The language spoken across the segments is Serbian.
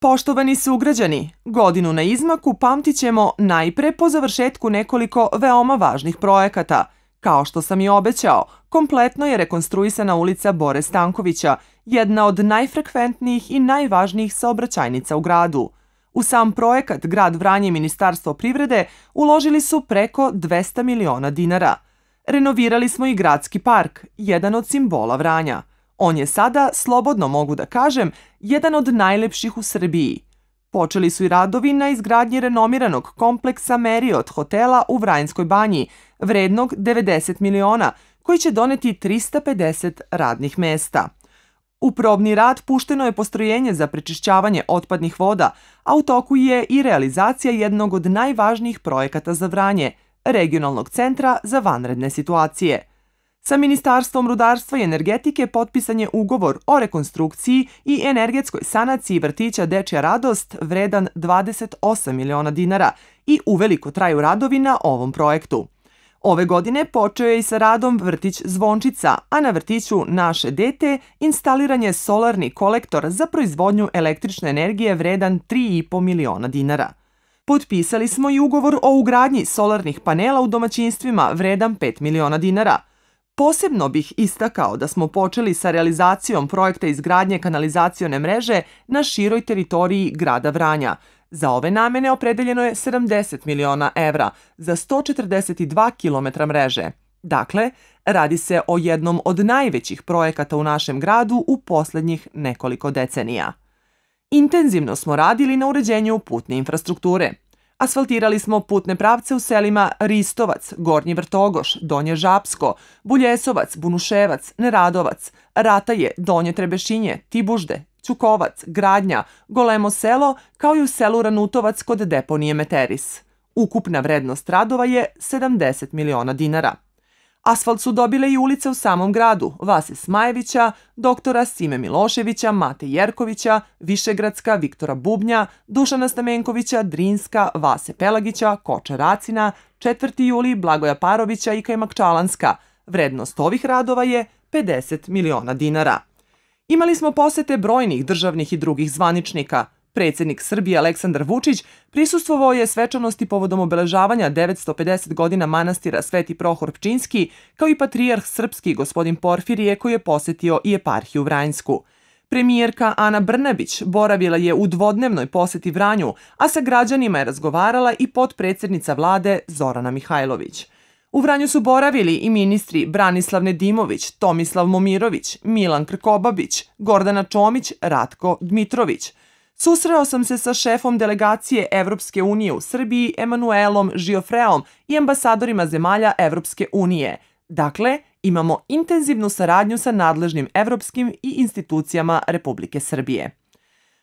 Poštovani sugrađani, godinu na izmaku pamtit ćemo najpre po završetku nekoliko veoma važnih projekata. Kao što sam i obećao, kompletno je rekonstruisana ulica Bore Stankovića, jedna od najfrekventnijih i najvažnijih saobraćajnica u gradu. U sam projekat Grad Vranje i Ministarstvo privrede uložili su preko 200 miliona dinara. Renovirali smo i gradski park, jedan od simbola Vranja. On je sada, slobodno mogu da kažem, jedan od najlepših u Srbiji. Počeli su i radovi na izgradnji renomiranog kompleksa Marriott hotela u Vranjskoj banji, vrednog 90 miliona, koji će doneti 350 radnih mesta. U probni rad pušteno je postrojenje za prečišćavanje otpadnih voda, a u toku je i realizacija jednog od najvažnijih projekata za Vranje, regionalnog centra za vanredne situacije – Sa Ministarstvom rudarstva i energetike potpisan je ugovor o rekonstrukciji i energetskoj sanaciji vrtića Dečja radost vredan 28 miliona dinara i uveliko traju radovi na ovom projektu. Ove godine počeo je i sa radom vrtić Zvončica, a na vrtiću Naše dete instaliran je solarni kolektor za proizvodnju električne energije vredan 3,5 miliona dinara. Potpisali smo i ugovor o ugradnji solarnih panela u domaćinstvima vredan 5 miliona dinara – Posebno bih istakao da smo počeli sa realizacijom projekta izgradnje kanalizacione mreže na široj teritoriji grada Vranja. Za ove namene opredeljeno je 70 miliona evra za 142 km mreže. Dakle, radi se o jednom od najvećih projekata u našem gradu u poslednjih nekoliko decenija. Intenzivno smo radili na uređenju putne infrastrukture – Asfaltirali smo putne pravce u selima Ristovac, Gornji Vrtogoš, Donje Žapsko, Buljesovac, Bunuševac, Neradovac, Rataje, Donje Trebešinje, Tibužde, Čukovac, Gradnja, Golemo selo, kao i u selu Ranutovac kod deponije Meteris. Ukupna vrednost radova je 70 miliona dinara. Asfalt su dobile i ulice u samom gradu, Vase Smajevića, doktora Sime Miloševića, Mate Jerkovića, Višegradska, Viktora Bubnja, Dušana Stamenkovića, Drinska, Vase Pelagića, Koča Racina, 4. juli Blagoja Parovića i Kajmakčalanska. Vrednost ovih radova je 50 miliona dinara. Imali smo posete brojnih državnih i drugih zvaničnika – Predsednik Srbije Aleksandar Vučić prisustvovao je svečanosti povodom obeležavanja 950 godina manastira Sveti Prohor Pčinski, kao i patrijarh srpski gospodin Porfirije koji je posetio i eparhiju Vranjsku. Premijerka Ana Brnabić boravila je u dvodnevnoj poseti Vranju, a sa građanima je razgovarala i potpredsednica vlade Zorana Mihajlović. U Vranju su boravili i ministri Branislav Nedimović, Tomislav Momirović, Milan Krkobabić, Gordana Čomić, Ratko Dmitrović – Susreo sam se sa šefom delegacije Evropske unije u Srbiji Emanuelom Žiofreom i ambasadorima zemalja Evropske unije. Dakle, imamo intenzivnu saradnju sa nadležnim evropskim i institucijama Republike Srbije.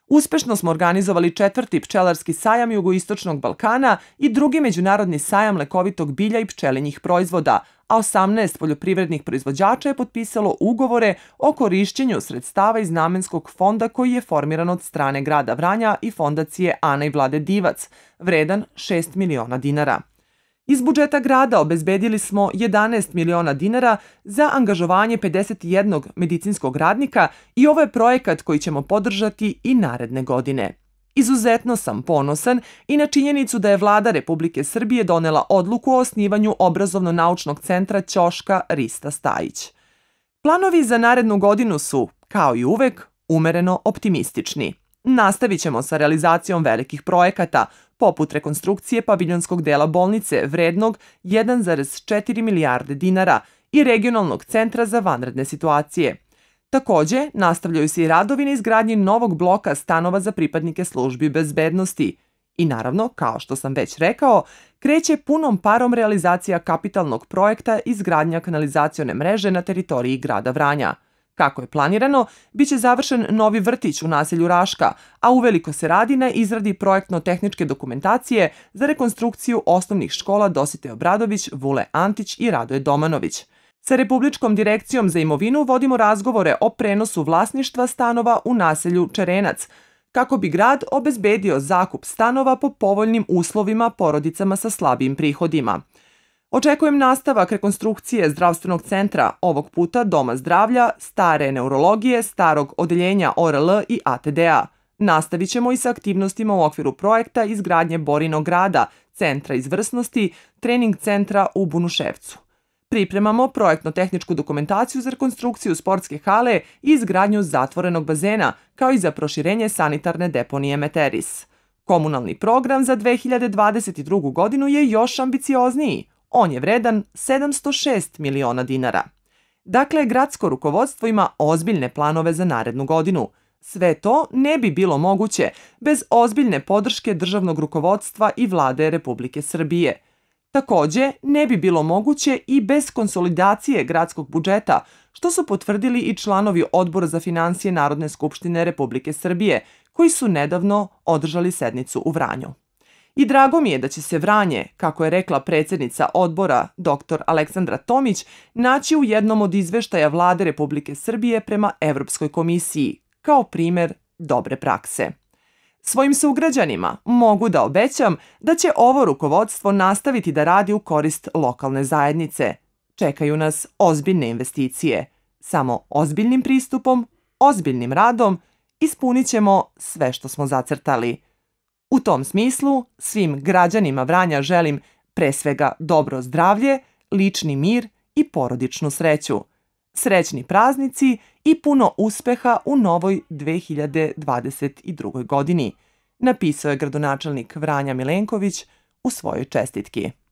Uspešno smo organizovali četvrti pčelarski sajam Jugoistočnog Balkana i drugi međunarodni sajam lekovitog bilja i pčelinjih proizvoda, a 18 poljoprivrednih proizvođača je potpisalo ugovore o korišćenju sredstava iz namenskog fonda koji je formiran od strane grada Vranja i fondacije Ana i Vlade Divac, vredan 6 miliona dinara. Iz budžeta grada obezbedili smo 11 miliona dinara za angažovanje 51 medicinskog radnika i ovo je projekat koji ćemo podržati i naredne godine. Izuzetno sam ponosan i na činjenicu da je vlada Republike Srbije donela odluku o osnivanju obrazovno-naučnog centra Ćoška Rista Stajić. Planovi za narednu godinu su, kao i uvek, umereno optimistični – Nastavit ćemo sa realizacijom velikih projekata, poput rekonstrukcije paviljonskog dela bolnice vrednog 1,4 milijarde dinara i regionalnog centra za vanredne situacije. Takođe, nastavljaju se i radovi na izgradnji novog bloka stanova za pripadnike službi bezbednosti. I naravno, kao što sam već rekao, kreće punom parom realizacija kapitalnog projekta izgradnja kanalizacione mreže na teritoriji grada Vranja – Kako je planirano, bit će završen novi vrtić u naselju Raška, a uveliko se radi na izradi projektno-tehničke dokumentacije za rekonstrukciju osnovnih škola Dosite Obradović, Vule Antić i Radoje Domanović. Sa Republičkom direkcijom za imovinu vodimo razgovore o prenosu vlasništva stanova u naselju Čerenac, kako bi grad obezbedio zakup stanova po povoljnim uslovima porodicama sa slabim prihodima. Očekujem nastavak rekonstrukcije zdravstvenog centra, ovog puta Doma zdravlja, stare neurologije, starog odeljenja ORL i ATD-a. Nastavit ćemo i sa aktivnostima u okviru projekta izgradnje Borinog grada, centra izvrsnosti, trening centra u Bunuševcu. Pripremamo projektno-tehničku dokumentaciju za rekonstrukciju sportske hale i izgradnju zatvorenog bazena, kao i za proširenje sanitarne deponije Meteris. Komunalni program za 2022. godinu je još ambiciozniji – On je vredan 706 miliona dinara. Dakle, gradsko rukovodstvo ima ozbiljne planove za narednu godinu. Sve to ne bi bilo moguće bez ozbiljne podrške državnog rukovodstva i vlade Republike Srbije. Takođe, ne bi bilo moguće i bez konsolidacije gradskog budžeta, što su potvrdili i članovi Odbora za financije Narodne skupštine Republike Srbije, koji su nedavno održali sednicu u Vranju. I drago mi je da će se Vranje, kako je rekla predsednica odbora dr. Aleksandra Tomić, naći u jednom od izveštaja Vlade Republike Srbije prema Evropskoj komisiji, kao primer dobre prakse. Svojim sugrađanima mogu da obećam da će ovo rukovodstvo nastaviti da radi u korist lokalne zajednice. Čekaju nas ozbiljne investicije. Samo ozbiljnim pristupom, ozbiljnim radom ispunit ćemo sve što smo zacrtali – U tom smislu svim građanima Vranja želim pre svega dobro zdravlje, lični mir i porodičnu sreću. Srećni praznici i puno uspeha u novoj 2022. godini, napisao je gradonačelnik Vranja Milenković u svojoj čestitki.